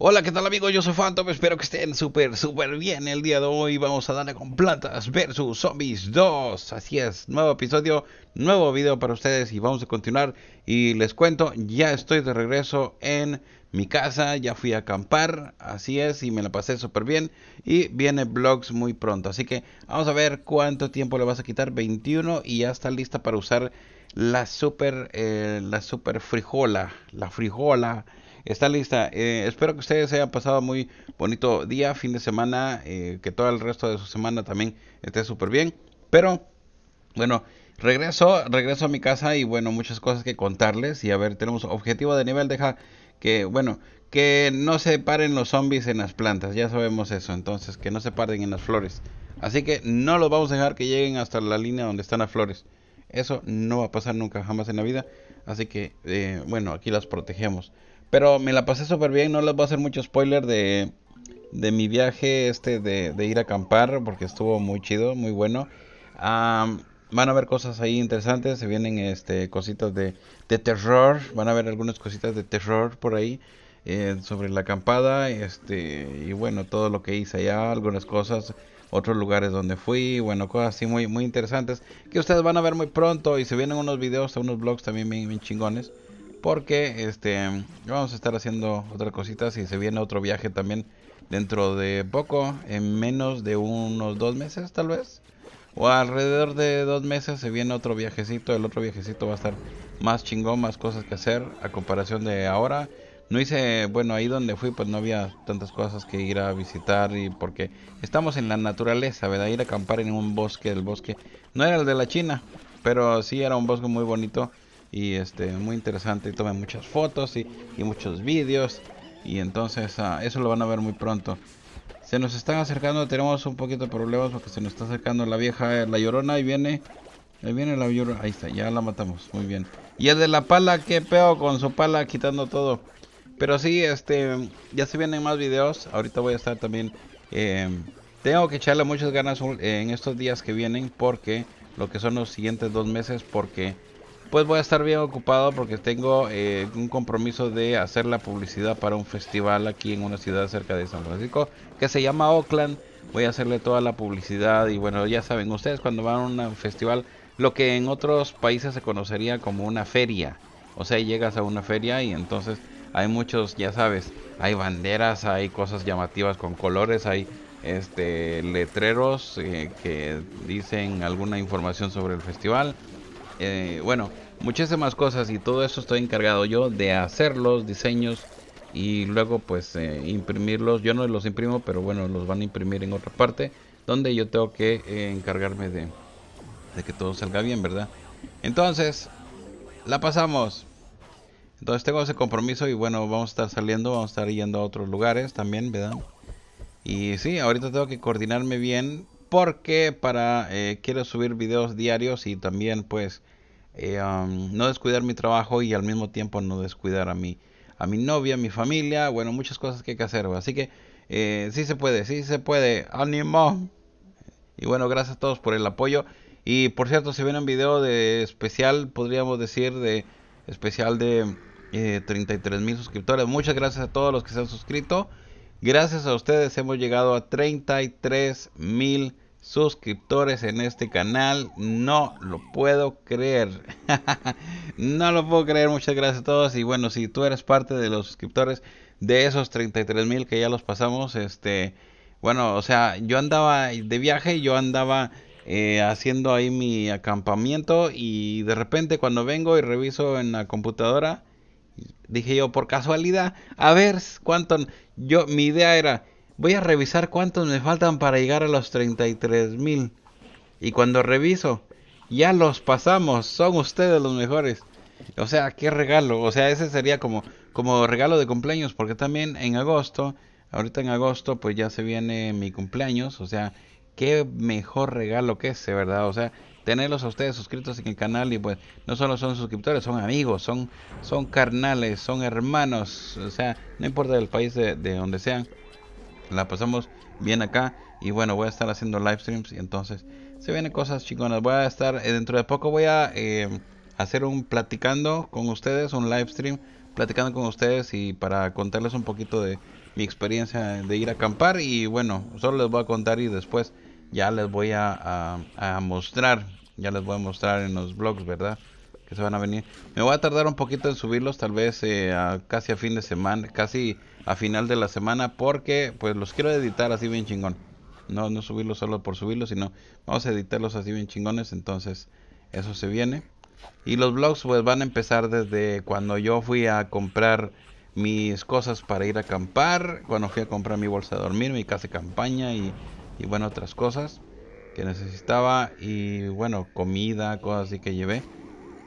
Hola, ¿qué tal amigos? Yo soy Phantom, espero que estén súper, súper bien. El día de hoy vamos a darle con Plantas vs Zombies 2. Así es, nuevo episodio, nuevo video para ustedes y vamos a continuar. Y les cuento, ya estoy de regreso en mi casa, ya fui a acampar, así es, y me la pasé súper bien. Y viene vlogs muy pronto, así que vamos a ver cuánto tiempo le vas a quitar, 21, y ya está lista para usar la super, eh, la super frijola, la frijola está lista. Eh, espero que ustedes hayan pasado muy bonito día, fin de semana, eh, que todo el resto de su semana también esté súper bien. Pero, bueno, regreso, regreso a mi casa y bueno, muchas cosas que contarles. Y a ver, tenemos objetivo de nivel, deja que, bueno, que no se paren los zombies en las plantas, ya sabemos eso, entonces que no se paren en las flores. Así que no los vamos a dejar que lleguen hasta la línea donde están las flores. Eso no va a pasar nunca, jamás en la vida. Así que, eh, bueno, aquí las protegemos. Pero me la pasé súper bien, no les voy a hacer mucho spoiler de, mi viaje este de, ir a acampar, porque estuvo muy chido, muy bueno. van a ver cosas ahí interesantes, se vienen este, cositas de, terror, van a ver algunas cositas de terror por ahí. Eh, sobre la acampada este y bueno todo lo que hice allá algunas cosas otros lugares donde fui, bueno, cosas así muy, muy interesantes que ustedes van a ver muy pronto y se vienen unos videos, unos blogs también bien, bien chingones. Porque este vamos a estar haciendo otras cositas y se viene otro viaje también dentro de poco, en menos de unos dos meses tal vez. O alrededor de dos meses se viene otro viajecito. El otro viajecito va a estar más chingón, más cosas que hacer a comparación de ahora. No hice, bueno, ahí donde fui pues no había tantas cosas que ir a visitar y porque estamos en la naturaleza, ¿verdad? Ir a acampar en un bosque, el bosque no era el de la China, pero sí era un bosque muy bonito y este muy interesante y tomen muchas fotos y, muchos vídeos y entonces ah, eso lo van a ver muy pronto se nos están acercando tenemos un poquito de problemas porque se nos está acercando la vieja eh, la llorona y viene ahí viene la llorona ahí está ya la matamos muy bien y el de la pala que peo con su pala quitando todo pero sí este ya se vienen más videos ahorita voy a estar también em, tengo que echarle muchas ganas en estos días que vienen porque lo que son los siguientes dos meses porque pues voy a estar bien ocupado porque tengo eh, un compromiso de hacer la publicidad para un festival aquí en una ciudad cerca de San Francisco que se llama Oakland. Voy a hacerle toda la publicidad y bueno, ya saben ustedes cuando van a un festival, lo que en otros países se conocería como una feria. O sea, llegas a una feria y entonces hay muchos, ya sabes, hay banderas, hay cosas llamativas con colores, hay este letreros eh, que dicen alguna información sobre el festival eh, bueno, muchísimas cosas y todo eso estoy encargado yo de hacer los diseños y luego pues eh, imprimirlos. Yo no los imprimo, pero bueno, los van a imprimir en otra parte donde yo tengo que eh, encargarme de, de que todo salga bien, ¿verdad? Entonces, la pasamos. Entonces tengo ese compromiso y bueno, vamos a estar saliendo, vamos a estar yendo a otros lugares también, ¿verdad? Y sí, ahorita tengo que coordinarme bien porque para eh, quiero subir videos diarios y también pues eh, um, no descuidar mi trabajo y al mismo tiempo no descuidar a mi a mi novia, a mi familia, bueno muchas cosas que hay que hacer, así que si eh, sí se puede, sí se puede, ánimo y bueno gracias a todos por el apoyo y por cierto si viene un video de especial podríamos decir de especial de 33 mil suscriptores, muchas gracias a todos los que se han suscrito Gracias a ustedes hemos llegado a 33 mil suscriptores en este canal. No lo puedo creer. no lo puedo creer. Muchas gracias a todos. Y bueno, si tú eres parte de los suscriptores de esos 33 mil que ya los pasamos, este, bueno, o sea, yo andaba de viaje, yo andaba eh, haciendo ahí mi acampamiento y de repente cuando vengo y reviso en la computadora, Dije yo, por casualidad, a ver cuánto, Yo, mi idea era, voy a revisar cuántos me faltan para llegar a los 33 mil. Y cuando reviso, ya los pasamos, son ustedes los mejores. O sea, qué regalo. O sea, ese sería como, como regalo de cumpleaños, porque también en agosto, ahorita en agosto, pues ya se viene mi cumpleaños. O sea, qué mejor regalo que ese, ¿verdad? O sea, tenerlos a ustedes suscritos en el canal y pues no solo son suscriptores, son amigos, son, son carnales, son hermanos, o sea, no importa el país de, donde sean, la pasamos bien acá y bueno, voy a estar haciendo live streams y entonces se vienen cosas chingonas, voy a estar, eh, dentro de poco voy a eh, hacer un platicando con ustedes, un live stream platicando con ustedes y para contarles un poquito de mi experiencia de ir a acampar y bueno, solo les voy a contar y después ya les voy a, a, a mostrar ya les voy a mostrar en los blogs, ¿verdad? Que se van a venir. Me voy a tardar un poquito en subirlos, tal vez eh, casi a fin de semana, casi a final de la semana, porque pues los quiero editar así bien chingón. No, no subirlos solo por subirlos, sino vamos a editarlos así bien chingones, entonces eso se viene. Y los blogs pues van a empezar desde cuando yo fui a comprar mis cosas para ir a acampar, cuando fui a comprar mi bolsa de dormir, mi casa de campaña y, y bueno, otras cosas que necesitaba y bueno, comida, cosas así que llevé.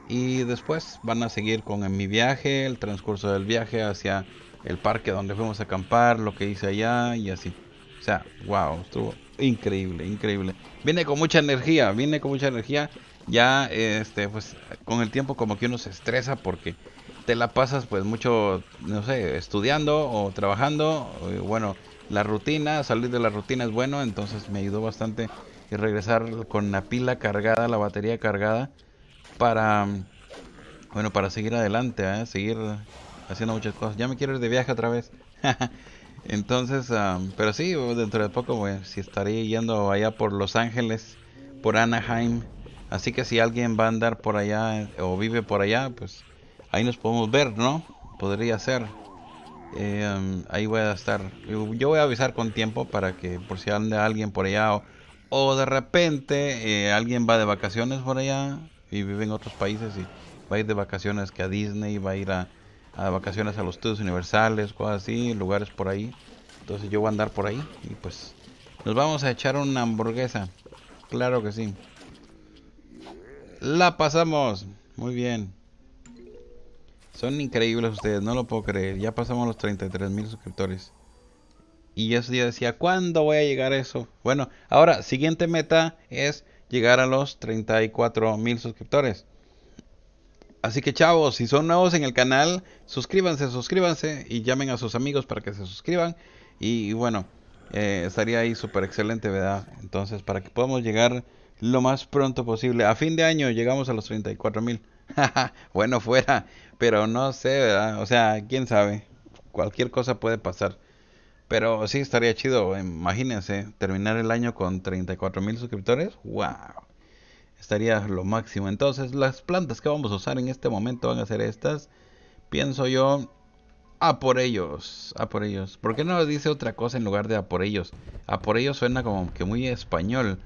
Y después van a seguir con mi viaje, el transcurso del viaje hacia el parque donde fuimos a acampar, lo que hice allá y así. O sea, wow, estuvo increíble, increíble. Viene con mucha energía, viene con mucha energía. Ya, este, pues, con el tiempo como que uno se estresa porque te la pasas, pues, mucho, no sé, estudiando o trabajando. Eh, bueno, la rutina, salir de la rutina es bueno, entonces me ayudó bastante y regresar con la pila cargada, la batería cargada, para, bueno, para seguir adelante, ¿eh? seguir haciendo muchas cosas. Ya me quiero ir de viaje otra vez. Entonces, ah, pero sí, dentro de poco, voy, pues, si estaré yendo allá por Los Ángeles, por Anaheim. Así que si alguien va a andar por allá o vive por allá, pues ahí nos podemos ver, ¿no? Podría ser. Eh, ahí voy a estar. Yo voy a avisar con tiempo para que por si anda alguien por allá o o de repente eh, alguien va de vacaciones por allá y vive en otros países y va a ir de vacaciones que a Disney, va a ir a, vacaciones a los estudios universales, cosas así, lugares por ahí. Entonces yo voy a andar por ahí y pues nos vamos a echar una hamburguesa. Claro que sí. La pasamos. Muy bien. Son increíbles ustedes, no lo puedo creer. Ya pasamos los 33 mil suscriptores. Y yo decía, ¿cuándo voy a llegar a eso? Bueno, ahora, siguiente meta es llegar a los 34 mil suscriptores. Así que chavos, si son nuevos en el canal, suscríbanse, suscríbanse y llamen a sus amigos para que se suscriban. Y, bueno, eh, estaría ahí súper excelente, ¿verdad? Entonces, para que podamos llegar lo más pronto posible. A fin de año llegamos a los 34 mil. bueno, fuera, pero no sé, ¿verdad? O sea, quién sabe. Cualquier cosa puede pasar. Pero sí, estaría chido, imagínense, terminar el año con 34 mil suscriptores. ¡Wow! Estaría lo máximo. Entonces, las plantas que vamos a usar en este momento van a ser estas. Pienso yo, a por ellos, a por ellos. ¿Por qué no dice otra cosa en lugar de a por ellos? A por ellos suena como que muy español.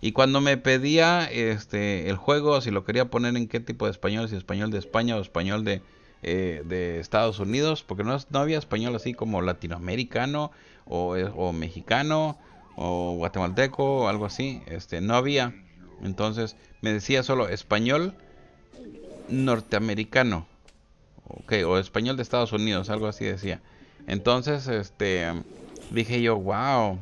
Y cuando me pedía este el juego, si lo quería poner en qué tipo de español, si español de España o español de eh, de Estados Unidos, porque no, no, había español así como latinoamericano o, eh, o mexicano o guatemalteco o algo así, este, no había. Entonces me decía solo español norteamericano, o español de Estados Unidos, algo así decía. Entonces, este, dije yo, wow,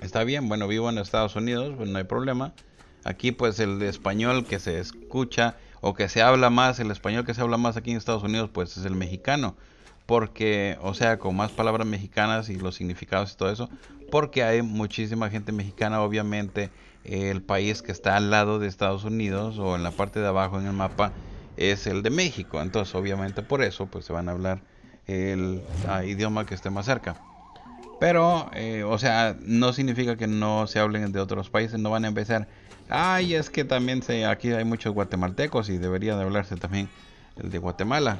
está bien, bueno, vivo en Estados Unidos, pues, no hay problema. Aquí pues el español que se escucha o que se habla más, el español que se habla más aquí en Estados Unidos, pues es el mexicano. Porque, o sea, con más palabras mexicanas y los significados y todo eso, porque hay muchísima gente mexicana, obviamente, el país que está al lado de Estados Unidos o en la parte de abajo en el mapa es el de México. Entonces, obviamente por eso, pues se van a hablar el ah, idioma que esté más cerca. Pero, eh, o sea, no significa que no se hablen de otros países, no van a empezar. Ay, es que también se, aquí hay muchos guatemaltecos y debería de hablarse también el de Guatemala.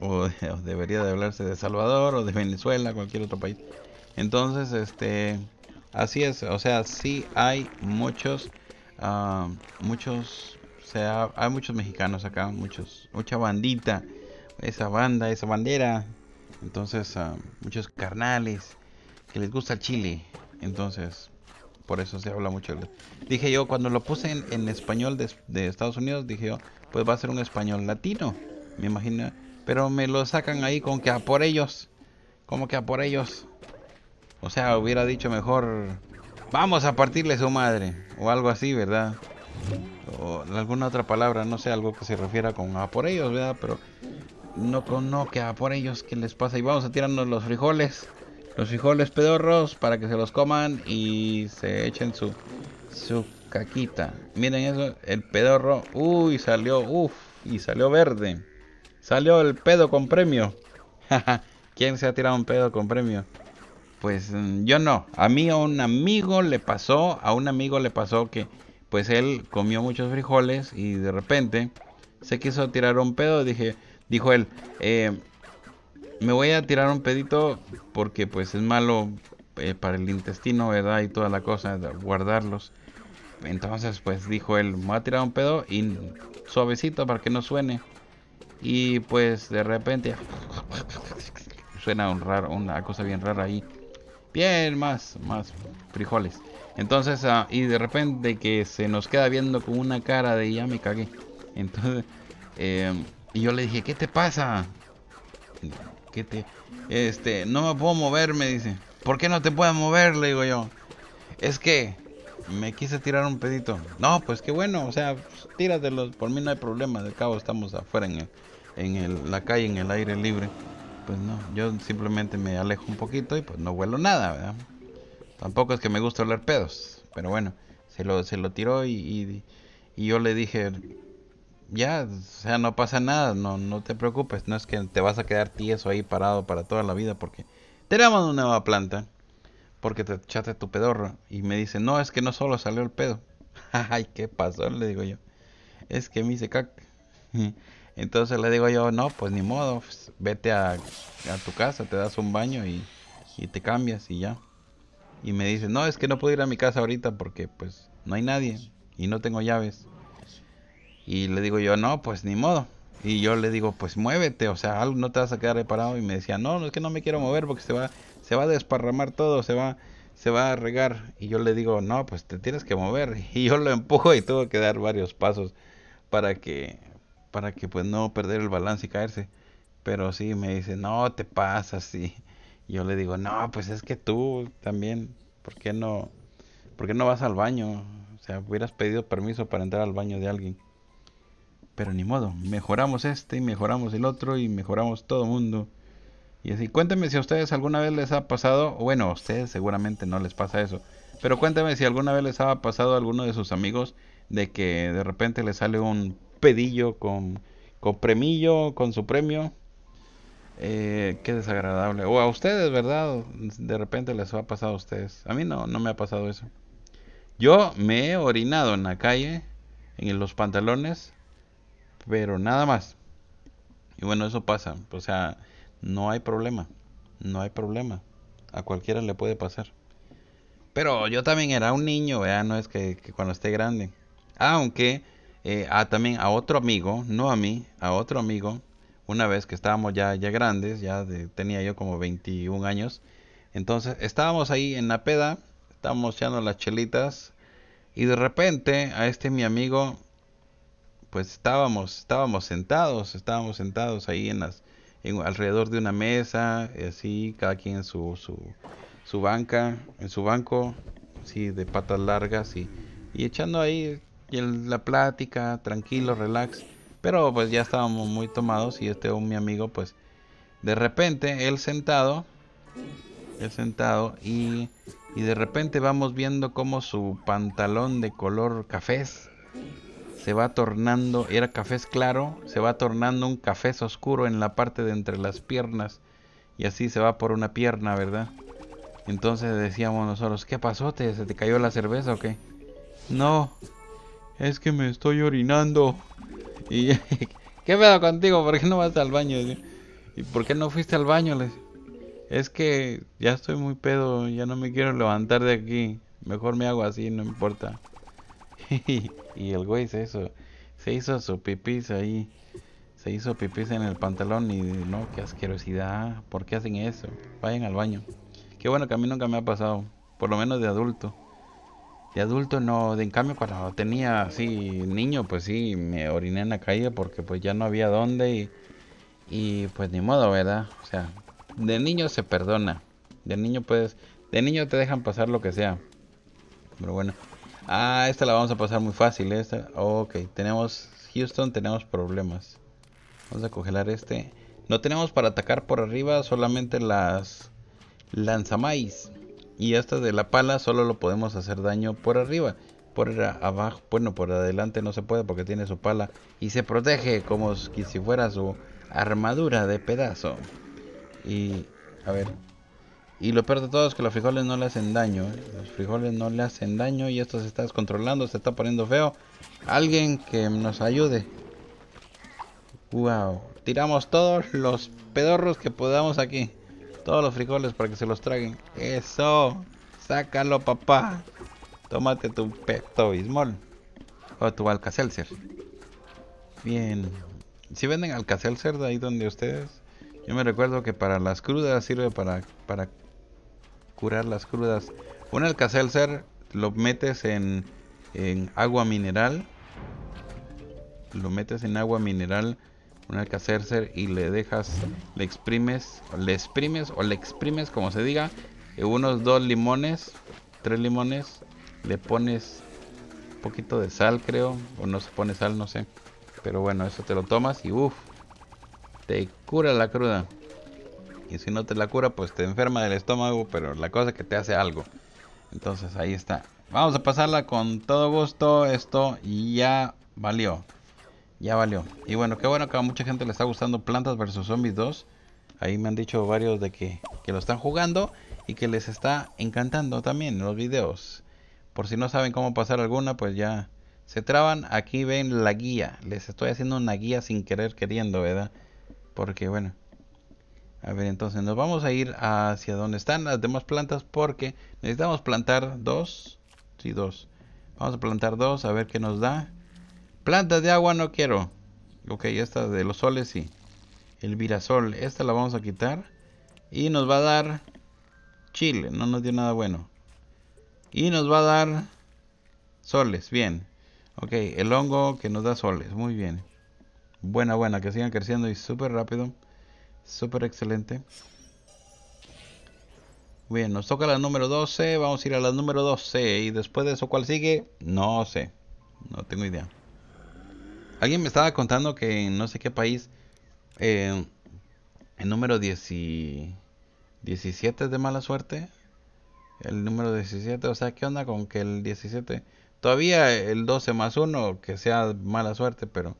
O, debería de hablarse de Salvador o de Venezuela, cualquier otro país. Entonces, este, así es. O sea, sí hay muchos, ah, muchos, o sea, hay muchos mexicanos acá, muchos, mucha bandita, esa banda, esa bandera. Entonces, ah, muchos carnales que les gusta el Chile. Entonces, por eso se habla mucho. Dije yo, cuando lo puse en, español de, Estados Unidos, dije yo, pues va a ser un español latino, me imagino. Pero me lo sacan ahí con que a por ellos, como que a por ellos. O sea, hubiera dicho mejor, vamos a partirle su madre, o algo así, ¿verdad? O alguna otra palabra, no sé, algo que se refiera con a por ellos, ¿verdad? Pero no con no, que a por ellos, que les pasa? Y vamos a tirarnos los frijoles los frijoles pedorros para que se los coman y se echen su, su caquita. Miren eso, el pedorro, uy, salió, ¡uf! y salió verde. Salió el pedo con premio. ¿Quién se ha tirado un pedo con premio? Pues mm, yo no. A mí a un amigo le pasó, a un amigo le pasó que pues él comió muchos frijoles y de repente se quiso tirar un pedo. Dije, dijo él, eh, me voy a tirar un pedito porque pues es malo eh, para el intestino, ¿verdad? Y toda la cosa, guardarlos. Entonces pues dijo él, me voy a tirar un pedo y suavecito para que no suene. Y pues de repente suena un una cosa bien rara ahí. Bien, más, más frijoles. Entonces, ah, y de repente que se nos queda viendo con una cara de ya me cagué. Entonces, em, y yo le dije, ¿qué te pasa? Este, no me puedo mover, me dice. ¿Por qué no te puedes mover? Le digo yo. Es que me quise tirar un pedito. No, pues qué bueno, o sea, de pues, los Por mí no hay problema. De cabo estamos afuera en, la calle, en el aire libre. Pues no, yo simplemente me alejo un poquito y pues no vuelo nada, ¿verdad? Tampoco es que me guste oler pedos. Pero bueno, se lo, se lo tiró y, y yo le dije, ya, o sea, no pasa nada, no, no te preocupes, no es que te vas a quedar tieso ahí parado para toda la vida porque tenemos una nueva planta, porque te echaste tu pedorro. Y me dice, no, es que no solo salió el pedo. Ay, ¿qué pasó? Le digo yo, es que me hice cac. Entonces le digo yo, no, pues ni modo, pues, vete a, tu casa, te das un baño y, y te cambias y ya. Y me dice, no, es que no puedo ir a mi casa ahorita porque pues no hay nadie y no tengo llaves. Y le digo yo, no, pues ni modo. Y yo le digo, pues muévete, o sea, no te vas a quedar reparado. Y me decía, no, es que no me quiero mover porque se va, se va a desparramar todo, se va, se va a regar. Y yo le digo, no, pues te tienes que mover. Y yo lo empujo y tuvo que dar varios pasos para que, para que pues no perder el balance y caerse. Pero sí, me dice, no, te pasas. Y yo le digo, no, pues es que tú también, ¿por qué no, por qué no vas al baño? O sea, hubieras pedido permiso para entrar al baño de alguien. Pero ni modo, mejoramos este y mejoramos el otro y mejoramos todo mundo. Y así, cuéntenme si a ustedes alguna vez les ha pasado, bueno, a ustedes seguramente no les pasa eso, pero cuéntenme si alguna vez les ha pasado a alguno de sus amigos de que de repente les sale un pedillo con, con premillo, con su premio. Eh, qué desagradable. O a ustedes, ¿verdad? De repente les ha pasado a ustedes. A mí no, no me ha pasado eso. Yo me he orinado en la calle, en los pantalones, pero nada más. Y bueno, eso pasa, o sea, no hay problema, no hay problema, a cualquiera le puede pasar. Pero yo también era un niño, ¿verdad? no es que, cuando esté grande. Aunque eh, a, también a otro amigo, no a mí, a otro amigo, una vez que estábamos ya, ya grandes, ya tenía yo como 21 años, entonces estábamos ahí en la peda, estábamos echando las chelitas y de repente a este mi amigo pues estábamos, estábamos sentados, estábamos sentados ahí en las, en, alrededor de una mesa, así, cada quien en su, banca, en su banco, así de patas largas y, echando ahí la plática, tranquilo, relax. Pero pues ya estábamos muy tomados y este mi amigo pues de repente él sentado, él sentado y, y de repente vamos viendo como su pantalón de color cafés se va tornando, era cafés claro, se va tornando un cafés oscuro en la parte de entre las piernas. Y así se va por una pierna, ¿verdad? Entonces decíamos nosotros, ¿qué pasó? ¿Te, ¿Se te cayó la cerveza o qué? No, es que me estoy orinando. Y, ¿qué pedo contigo? ¿Por qué no vas al baño? ¿Y por qué no fuiste al baño? es que ya estoy muy pedo, ya no me quiero levantar de aquí. Mejor me hago así, no importa. y el güey se hizo, se hizo su pipis ahí, se hizo pipis en el pantalón y no, qué asquerosidad, ¿por qué hacen eso? Vayan al baño. Qué bueno que a mí nunca me ha pasado, por lo menos de adulto. De adulto no, de en cambio cuando tenía así niño, pues sí, me oriné en la calle porque pues ya no había dónde y, y pues ni modo, ¿verdad? O sea, de niño se perdona. De niño puedes, de niño te dejan pasar lo que sea. Pero bueno, Ah, esta la vamos a pasar muy fácil. Esta. Ok, tenemos Houston, tenemos problemas. Vamos a congelar este. No tenemos para atacar por arriba, solamente las lanzamais. Y hasta de la pala solo lo podemos hacer daño por arriba. Por abajo, bueno, por adelante no se puede porque tiene su pala. Y se protege como si fuera su armadura de pedazo. Y, a ver, y lo peor de todo es que los frijoles no le hacen daño. ¿eh? Los frijoles no le hacen daño y esto se está descontrolando, se está poniendo feo. Alguien que nos ayude. Wow. Tiramos todos los pedorros que podamos aquí. Todos los frijoles para que se los traguen. Eso. Sácalo, papá. Tómate tu peto, Bismol. O tu Alcacelser. Bien. Si venden Alcacelser de ahí donde ustedes. Yo me recuerdo que para las crudas sirve para, para curar las crudas. Un alcacelser lo metes en, en agua mineral. Lo metes en agua mineral, un alcacelser y le dejas, le exprimes, le exprimes o le exprimes como se diga, unos dos limones, tres limones, le pones un poquito de sal creo, o no se pone sal, no sé. Pero bueno, eso te lo tomas y uff, te cura la cruda. Y si no te la cura, pues te enferma del estómago, pero la cosa es que te hace algo. Entonces ahí está. Vamos a pasarla con todo gusto. Esto ya valió. Ya valió. Y bueno, qué bueno que a mucha gente le está gustando Plantas vs Zombies 2. Ahí me han dicho varios de que, que lo están jugando y que les está encantando también los videos. Por si no saben cómo pasar alguna, pues ya se traban. Aquí ven la guía. Les estoy haciendo una guía sin querer queriendo, ¿verdad? Porque bueno, a ver, entonces nos vamos a ir hacia donde están las demás plantas porque necesitamos plantar dos. Sí, dos. Vamos a plantar dos, a ver qué nos da. Plantas de agua no quiero. Ok, esta de los soles sí. El virasol, esta la vamos a quitar. Y nos va a dar chile, no nos dio nada bueno. Y nos va a dar soles, bien. Ok, el hongo que nos da soles, muy bien. Buena, buena, que sigan creciendo y súper rápido. Súper excelente. Bien, nos toca la número 12. Vamos a ir a la número 12. Y después de eso, ¿cuál sigue? No sé. No tengo idea. Alguien me estaba contando que en no sé qué país. Eh, el número 17 es de mala suerte. El número 17. O sea, ¿qué onda con que el 17? Todavía el 12 más 1, que sea mala suerte, pero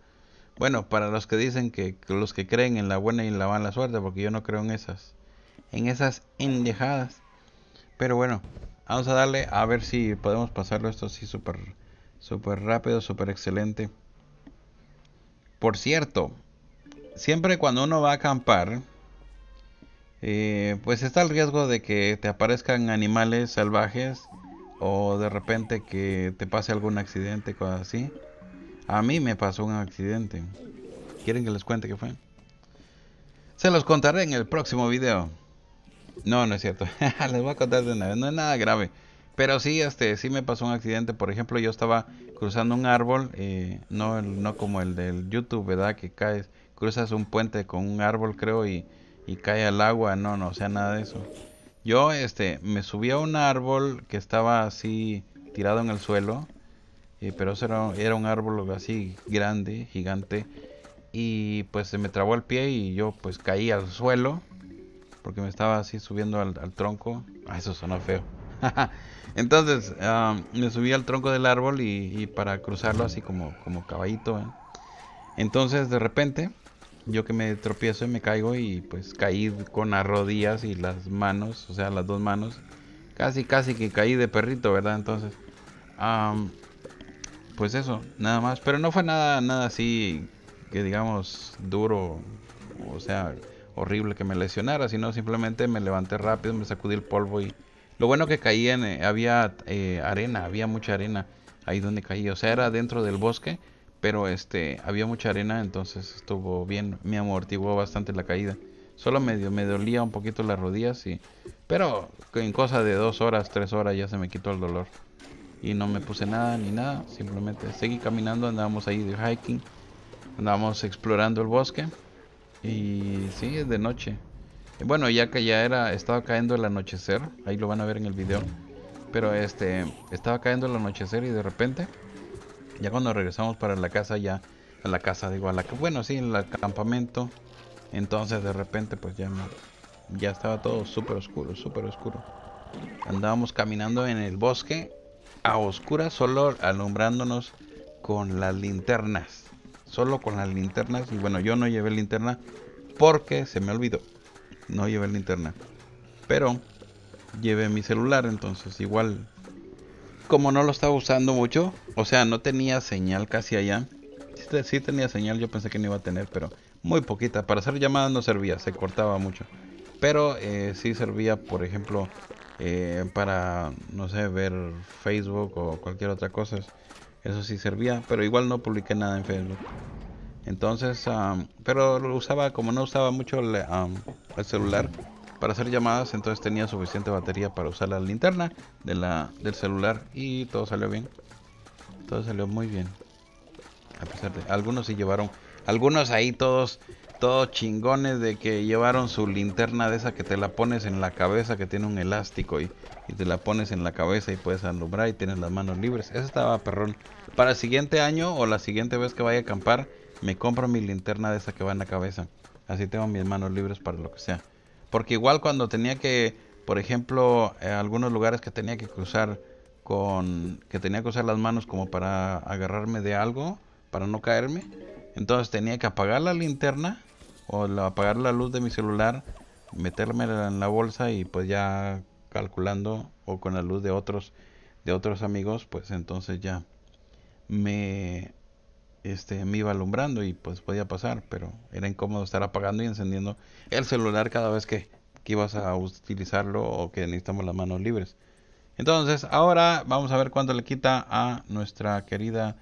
bueno, para los que dicen que, los que creen en la buena y en la mala suerte, porque yo no creo en esas, en esas endejadas. Pero bueno, vamos a darle a ver si podemos pasarlo esto así súper, súper rápido, súper excelente. Por cierto, siempre cuando uno va a acampar, eh, pues está el riesgo de que te aparezcan animales salvajes o de repente que te pase algún accidente, cosas así. A mí me pasó un accidente. ¿Quieren que les cuente qué fue? Se los contaré en el próximo video. No, no es cierto. les voy a contar de una vez. No es nada grave. Pero sí, este, sí me pasó un accidente. Por ejemplo, yo estaba cruzando un árbol. Eh, no, no como el del YouTube, ¿verdad? Que caes, cruzas un puente con un árbol, creo, y, y cae al agua. No, no, o sea, nada de eso. Yo, este, me subí a un árbol que estaba así tirado en el suelo eh, pero eso era, un árbol así grande, gigante. Y pues se me trabó el pie y yo pues caí al suelo. Porque me estaba así subiendo al, tronco. Ah, eso suena feo. Entonces ah, me subí al tronco del árbol y, para cruzarlo así como, como caballito. ¿eh? Entonces de repente yo que me tropiezo y me caigo y pues caí con las rodillas y las manos, o sea las dos manos. Casi, casi que caí de perrito, ¿verdad? Entonces... Ah, pues eso, nada más. Pero no fue nada, nada así que digamos duro, o sea, horrible que me lesionara, sino simplemente me levanté rápido, me sacudí el polvo y lo bueno que caí en, eh, había eh, arena, había mucha arena ahí donde caí, o sea, era dentro del bosque, pero este había mucha arena, entonces estuvo bien, me amortiguó bastante la caída. Solo medio me dolía un poquito las rodillas y pero en cosa de dos horas, tres horas ya se me quitó el dolor y no me puse nada ni nada, simplemente seguí caminando, andábamos ahí de hiking, andábamos explorando el bosque y sí, es de noche. Eh, bueno, ya que ya era, estaba cayendo el anochecer, ahí lo van a ver en el video, pero este, estaba cayendo el anochecer y de repente, ya cuando regresamos para la casa, ya, a la casa, digo, a la, bueno, sí, en el campamento, entonces de repente pues ya, ya estaba todo súper oscuro, súper oscuro. Andábamos caminando en el bosque a solo alumbrándonos con las linternas. Solo con las linternas. Y bueno, yo no llevé linterna porque se me olvidó. No llevé linterna. Pero llevé mi celular, entonces igual como no lo estaba usando mucho, o sea, no tenía señal casi allá. si tenía señal, yo pensé que no iba a tener, pero muy poquita. Para hacer llamadas no servía, se cortaba mucho. Pero si eh, sí servía, por ejemplo, eh, para, no sé, ver Facebook o cualquier otra cosa. Eso sí servía, pero igual no publiqué nada en Facebook. Entonces, pero lo usaba, como no usaba mucho el, celular para hacer llamadas, entonces tenía suficiente batería para usar la linterna de la, del celular y todo salió bien. Todo salió muy bien. A pesar de, algunos sí llevaron, algunos ahí todos todos chingones de que llevaron su linterna de esa que te la pones en la cabeza, que tiene un elástico y, te la pones en la cabeza y puedes alumbrar y tienes las manos libres. Eso estaba perrón. Para el siguiente año o la siguiente vez que vaya a acampar, me compro mi linterna de esa que va en la cabeza. Así tengo mis manos libres para lo que sea. Porque igual cuando tenía que, por ejemplo, en eh, algunos lugares que tenía que cruzar con, que tenía que usar las manos como para agarrarme de algo, para no caerme, entonces tenía que apagar la linterna o apagar la luz de mi celular, meterme en la bolsa y pues ya calculando o con la luz de otros de otros amigos, pues entonces ya me este me iba alumbrando y pues podía pasar, pero era incómodo estar apagando y encendiendo el celular cada vez que, que ibas a utilizarlo o que necesitamos las manos libres. Entonces, ahora vamos a ver cuánto le quita a nuestra querida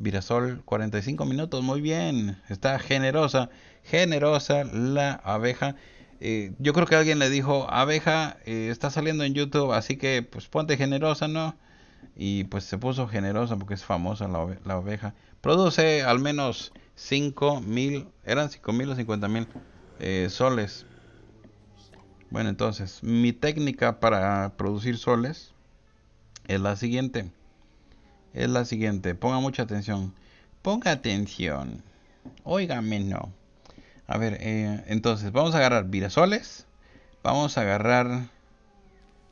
Virasol, 45 minutos, muy bien. Está generosa, generosa la abeja. Eh, yo creo que alguien le dijo, abeja, eh, está saliendo en YouTube, así que pues ponte generosa, ¿no? Y pues se puso generosa porque es famosa la, abeja. Produce al menos 5 mil, eran 5 mil o 50 mil eh, soles. Bueno, entonces, mi técnica para producir soles es la siguiente es la siguiente. Ponga mucha atención. Ponga atención. Óigame, no. A ver, eh, entonces, vamos a agarrar virasoles. Vamos a agarrar...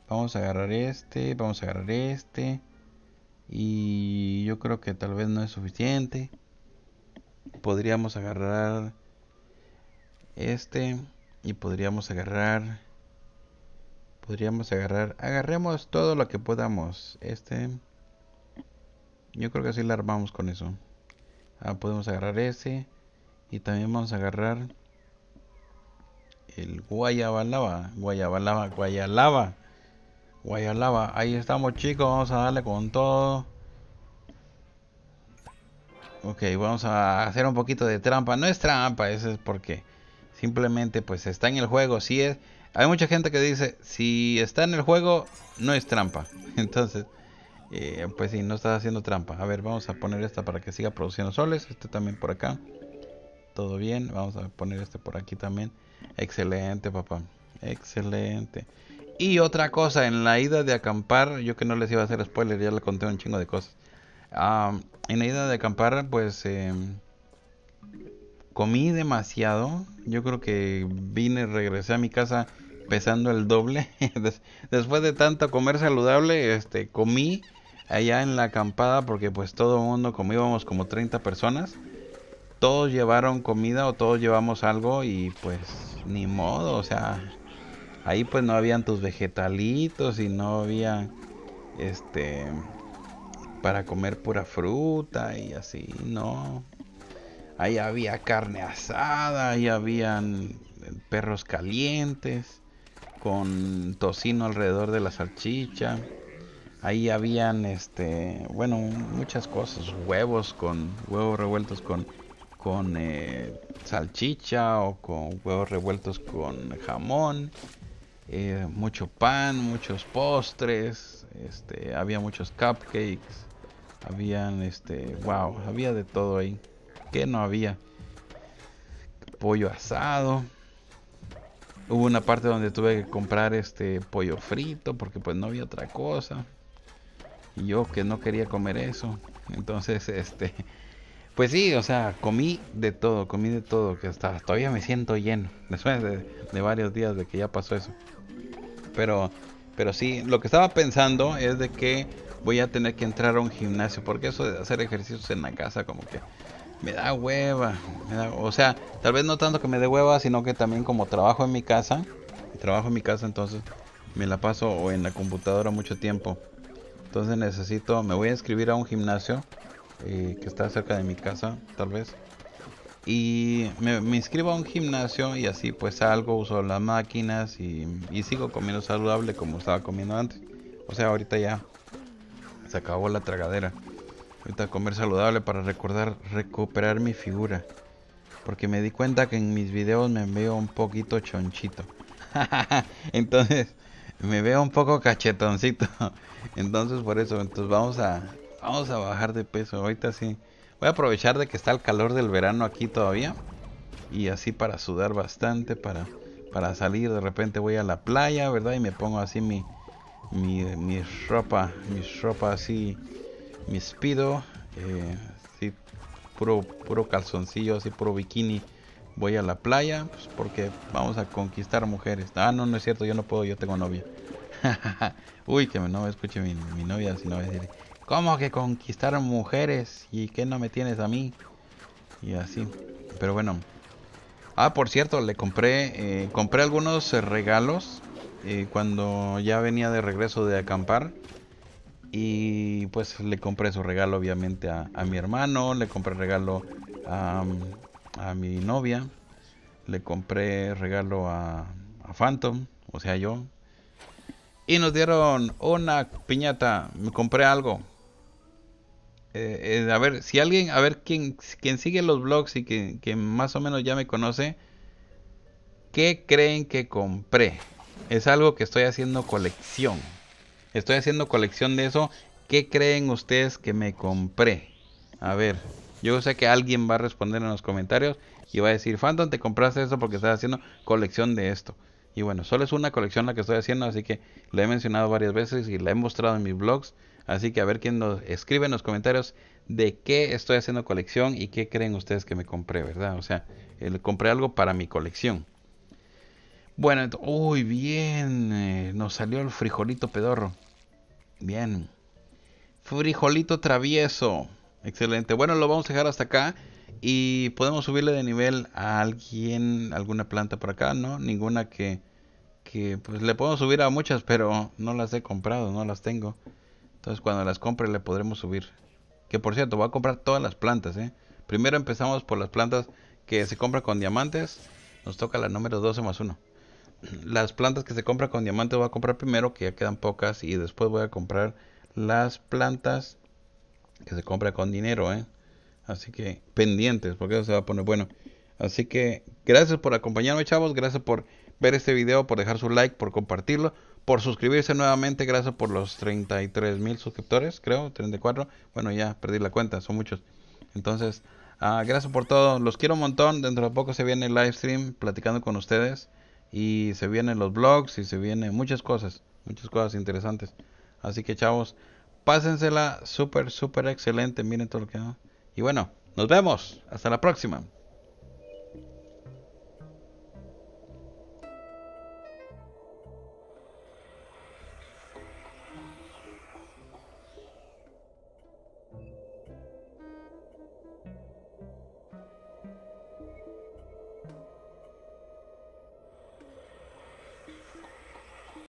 Vamos a agarrar este, vamos a agarrar este. Y yo creo que tal vez no es suficiente. Podríamos agarrar este. Y podríamos agarrar... Podríamos agarrar... Agarremos todo lo que podamos. Este... Yo creo que así la armamos con eso. Ah, podemos agarrar ese. Y también vamos a agarrar el guayabalaba. Guayabalaba, guayalaba. Guayalaba. Ahí estamos chicos. Vamos a darle con todo. Ok, vamos a hacer un poquito de trampa. No es trampa, eso es porque simplemente pues está en el juego. Si es... Hay mucha gente que dice, si está en el juego, no es trampa. Entonces... Eh, pues sí, no está haciendo trampa. A ver, vamos a poner esta para que siga produciendo soles. Este también por acá. Todo bien. Vamos a poner este por aquí también. Excelente, papá. Excelente. Y otra cosa, en la ida de acampar, yo que no les iba a hacer spoiler, ya le conté un chingo de cosas. en la ida de acampar, pues em, comí demasiado. Yo creo que vine, Y regresé a mi casa pesando el doble. Después de tanto comer saludable, este, comí allá en la acampada porque pues todo el mundo, como íbamos como 30 personas, todos llevaron comida o todos llevamos algo y pues ni modo, o sea, ahí pues no habían tus vegetalitos y no había este para comer pura fruta y así, no. Ahí había carne asada, ahí habían eh, perros calientes con tocino alrededor de la salchicha. Ahí habían, este, bueno, muchas cosas, huevos con huevos revueltos con con eh, salchicha o con huevos revueltos con jamón, eh, mucho pan, muchos postres, este, había muchos cupcakes, habían, este, wow, había de todo ahí. Que no había? Pollo asado. Hubo una parte donde tuve que comprar este pollo frito porque pues no había otra cosa yo que no quería comer eso. Entonces, este, pues sí, o sea, comí de todo, comí de todo, que hasta todavía me siento lleno, después de, varios días de que ya pasó eso. Pero, pero sí, lo que estaba pensando es de que voy a tener que entrar a un gimnasio, porque eso de hacer ejercicios en la casa como que me da hueva, o sea, tal vez no tanto que me dé hueva, sino que también como trabajo en mi casa, trabajo en mi casa, entonces me la paso o en la computadora mucho tiempo. Entonces necesito, me voy a inscribir a un gimnasio eh, que está cerca de mi casa, tal vez. Y me, inscribo a un gimnasio y así pues salgo, uso las máquinas y, y sigo comiendo saludable como estaba comiendo antes. O sea, ahorita ya se acabó la tragadera. Ahorita comer saludable para recordar recuperar mi figura. Porque me di cuenta que en mis videos me veo un poquito chonchito. Entonces, me veo un poco cachetoncito. Entonces por eso, entonces vamos a vamos a bajar de peso. Ahorita sí. Voy a aprovechar de que está el calor del verano aquí todavía. Y así para sudar bastante, para, para salir. De repente voy a la playa, ¿verdad? Y me pongo así mi, mi, mi ropa, mi ropa así, mi speedo. Eh, puro, puro calzoncillo, así puro bikini voy a la playa pues, porque vamos a conquistar mujeres. Ah, no, no es cierto, yo no puedo, yo tengo novia. Uy, que no me escuche mi, novia, si no decir, ¿cómo que conquistar mujeres? ¿Y qué no me tienes a mí? Y así, pero bueno. Ah, por cierto, le compré, eh, compré algunos eh, regalos eh, cuando ya venía de regreso de acampar. Y pues le compré su regalo obviamente a, a mi hermano, le compré regalo a, a mi novia, le compré regalo a, Phantom, o sea yo. Y nos dieron una piñata, me compré algo. Eh, eh, a ver, si alguien, a ver, quien, quien sigue los blogs y que, que más o menos ya me conoce, ¿qué creen que compré? Es algo que estoy haciendo colección. Estoy haciendo colección de eso. ¿Qué creen ustedes que me compré? A ver, yo sé que alguien va a responder en los comentarios y va a decir, Phantom, te compraste eso porque estás haciendo colección de esto. Y bueno, solo es una colección la que estoy haciendo, así que la he mencionado varias veces y la he mostrado en mis blogs. Así que a ver quién nos escribe en los comentarios de qué estoy haciendo colección y qué creen ustedes que me compré, ¿verdad? O sea, compré algo para mi colección. Bueno, uy, bien, eh, nos salió el frijolito pedorro. Bien. Frijolito travieso. Excelente. Bueno, lo vamos a dejar hasta acá. Y podemos subirle de nivel a alguien, alguna planta por acá, ¿no? Ninguna que, pues le podemos subir a muchas, pero no las he comprado, no las tengo. Entonces cuando las compre le podremos subir. Que por cierto, voy a comprar todas las plantas, ¿eh? Primero empezamos por las plantas que se compra con diamantes. Nos toca la número 12 más 1. Las plantas que se compra con diamantes voy a comprar primero, que ya quedan pocas. Y después voy a comprar las plantas que se compra con dinero, ¿eh? Así que pendientes, porque eso se va a poner bueno. Así que gracias por acompañarme, chavos. Gracias por ver este video, por dejar su like, por compartirlo, por suscribirse nuevamente. Gracias por los 33 mil suscriptores, creo, 34. Bueno, ya perdí la cuenta, son muchos. Entonces, ah, gracias por todo. Los quiero un montón. Dentro de poco se viene el live stream platicando con ustedes. Y se vienen los blogs y se vienen muchas cosas, muchas cosas interesantes. Así que, chavos. Pásensela súper, súper excelente. Miren todo lo que... Y bueno, nos vemos. Hasta la próxima.